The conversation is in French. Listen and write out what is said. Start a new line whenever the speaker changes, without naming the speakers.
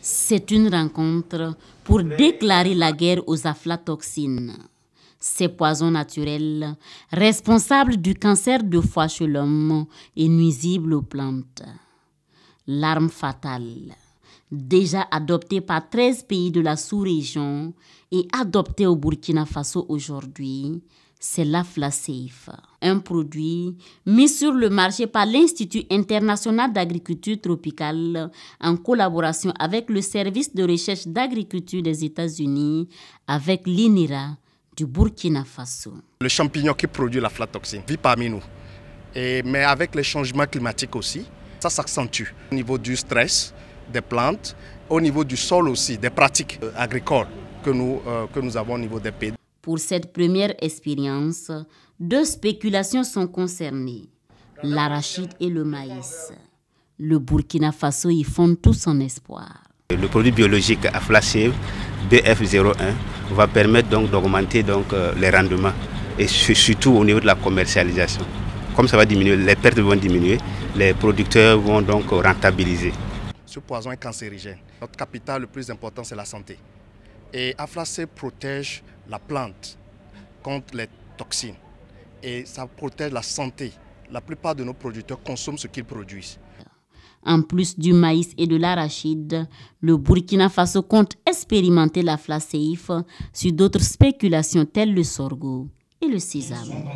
C'est une rencontre pour déclarer la guerre aux aflatoxines, ces poisons naturels responsables du cancer de foie chez l'homme et nuisibles aux plantes. L'arme fatale, déjà adoptée par 13 pays de la sous-région et adoptée au Burkina Faso aujourd'hui, c'est la FLACEIF, e un produit mis sur le marché par l'Institut international d'agriculture tropicale en collaboration avec le service de recherche d'agriculture des États-Unis, avec l'INIRA du Burkina Faso.
Le champignon qui produit la flatoxine vit parmi nous, Et, mais avec les changements climatiques aussi, ça s'accentue au niveau du stress des plantes, au niveau du sol aussi, des pratiques euh, agricoles que nous, euh, que nous avons au niveau des pays.
Pour cette première expérience, deux spéculations sont concernées, l'arachide et le maïs. Le Burkina Faso y fonde tout son espoir.
Le produit biologique Aflacé BF01 va permettre donc d'augmenter donc euh, les rendements et surtout au niveau de la commercialisation. Comme ça va diminuer, les pertes vont diminuer, les producteurs vont donc rentabiliser.
Ce poison est cancérigène. Notre capital le plus important, c'est la santé. Et Aflacé protège la plante contre les toxines et ça protège la santé. La plupart de nos producteurs consomment ce qu'ils produisent.
En plus du maïs et de l'arachide, le Burkina Faso compte expérimenter la flacéif sur d'autres spéculations telles le sorgho et le sésame.